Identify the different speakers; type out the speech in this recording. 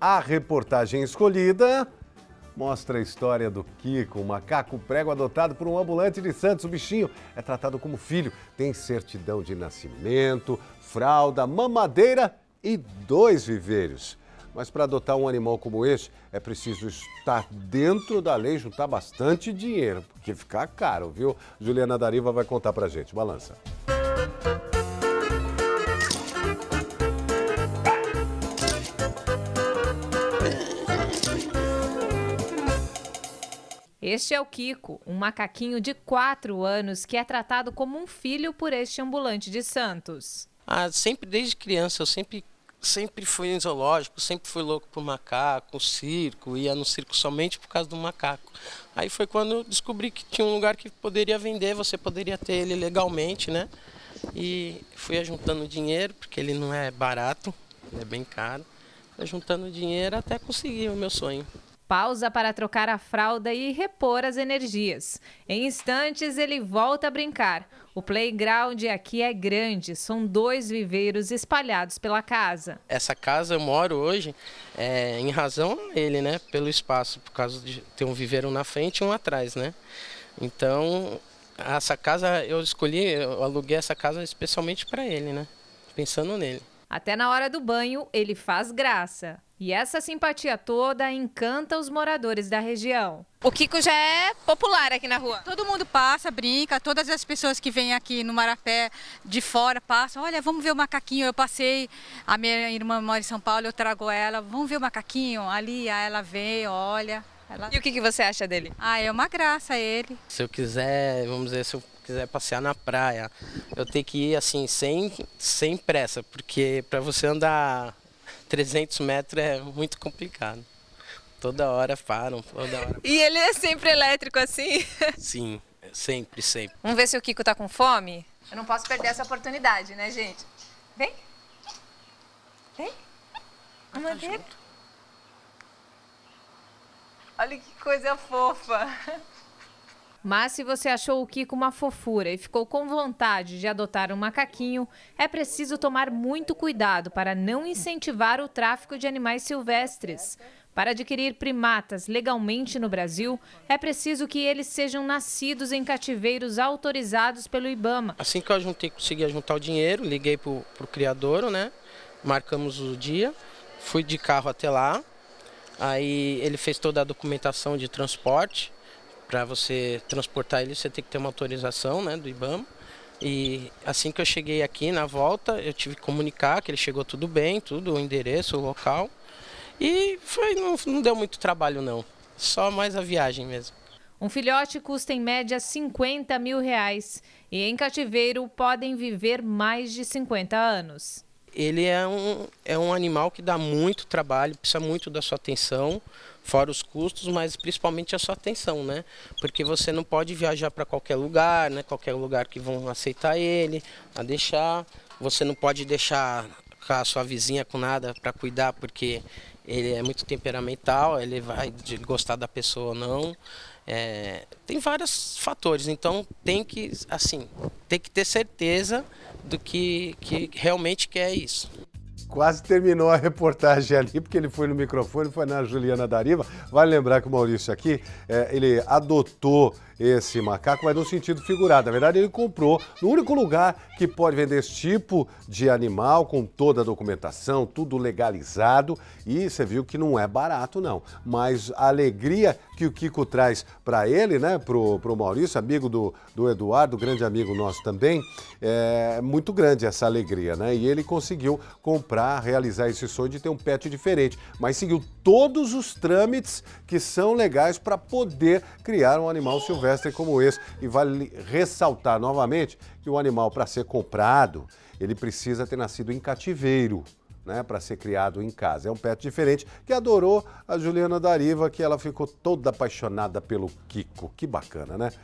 Speaker 1: A reportagem escolhida mostra a história do Kiko, um macaco prego adotado por um ambulante de Santos. O bichinho é tratado como filho, tem certidão de nascimento, fralda, mamadeira e dois viveiros. Mas para adotar um animal como este, é preciso estar dentro da lei, juntar bastante dinheiro, porque fica caro, viu? Juliana Dariva vai contar para gente. Balança.
Speaker 2: Este é o Kiko, um macaquinho de 4 anos que é tratado como um filho por este ambulante de Santos.
Speaker 3: Ah, sempre desde criança eu sempre sempre fui em zoológico, sempre fui louco por macaco, circo, ia no circo somente por causa do macaco. Aí foi quando eu descobri que tinha um lugar que poderia vender, você poderia ter ele legalmente, né? E fui juntando dinheiro, porque ele não é barato, ele é bem caro. juntando dinheiro até conseguir o meu sonho
Speaker 2: pausa para trocar a fralda e repor as energias. Em instantes, ele volta a brincar. O playground aqui é grande, são dois viveiros espalhados pela casa.
Speaker 3: Essa casa eu moro hoje é, em razão ele, né? Pelo espaço, por causa de ter um viveiro na frente e um atrás, né? Então, essa casa eu escolhi, eu aluguei essa casa especialmente para ele, né? Pensando nele.
Speaker 2: Até na hora do banho, ele faz graça. E essa simpatia toda encanta os moradores da região. O Kiko já é popular aqui na rua. Todo mundo passa, brinca, todas as pessoas que vêm aqui no Marapé de fora passam. Olha, vamos ver o macaquinho. Eu passei, a minha irmã mora em São Paulo, eu trago ela. Vamos ver o macaquinho? Ali, aí ela vem, olha. Ela... E o que, que você acha dele? Ah, é uma graça
Speaker 3: ele. Se eu quiser, vamos dizer, se eu quiser passear na praia, eu tenho que ir assim, sem, sem pressa, porque para você andar 300 metros é muito complicado. Toda hora param, toda hora. Param.
Speaker 2: E ele é sempre elétrico assim?
Speaker 3: Sim, sempre, sempre.
Speaker 2: Vamos ver se o Kiko tá com fome? Eu não posso perder essa oportunidade, né, gente? Vem. Vem. vamos tá ver. Olha que coisa fofa. Mas se você achou o Kiko uma fofura e ficou com vontade de adotar um macaquinho, é preciso tomar muito cuidado para não incentivar o tráfico de animais silvestres. Para adquirir primatas legalmente no Brasil, é preciso que eles sejam nascidos em cativeiros autorizados pelo Ibama.
Speaker 3: Assim que eu juntei, consegui juntar o dinheiro, liguei para o criador, né? marcamos o dia, fui de carro até lá, aí ele fez toda a documentação de transporte, para você transportar ele, você tem que ter uma autorização né, do IBAMA. E assim que eu cheguei aqui na volta, eu tive que comunicar que ele chegou tudo bem, tudo, o endereço, o local. E foi, não, não deu muito trabalho não, só mais a viagem mesmo. Um filhote
Speaker 2: custa em média 50 mil reais e em cativeiro podem viver mais de 50 anos
Speaker 3: ele é um, é um animal que dá muito trabalho, precisa muito da sua atenção, fora os custos, mas principalmente a sua atenção, né? Porque você não pode viajar para qualquer lugar, né? Qualquer lugar que vão aceitar ele, a deixar. Você não pode deixar a sua vizinha com nada para cuidar, porque ele é muito temperamental, ele vai gostar da pessoa ou não. É, tem vários fatores, então tem que, assim, tem que ter certeza do que, que realmente quer é isso.
Speaker 1: Quase terminou a reportagem ali, porque ele foi no microfone, foi na Juliana Dariva. Vale lembrar que o Maurício aqui, é, ele adotou esse macaco vai no sentido figurado. Na verdade, ele comprou no único lugar que pode vender esse tipo de animal, com toda a documentação, tudo legalizado. E você viu que não é barato, não. Mas a alegria que o Kiko traz para ele, né, pro, pro Maurício, amigo do, do Eduardo, grande amigo nosso também, é muito grande essa alegria, né? E ele conseguiu comprar, realizar esse sonho de ter um pet diferente, mas seguiu todos os trâmites que são legais para poder criar um animal silvestre silvestre como esse. E vale ressaltar novamente que o animal, para ser comprado, ele precisa ter nascido em cativeiro. Né, para ser criado em casa. É um pet diferente que adorou a Juliana Dariva, que ela ficou toda apaixonada pelo Kiko. Que bacana, né?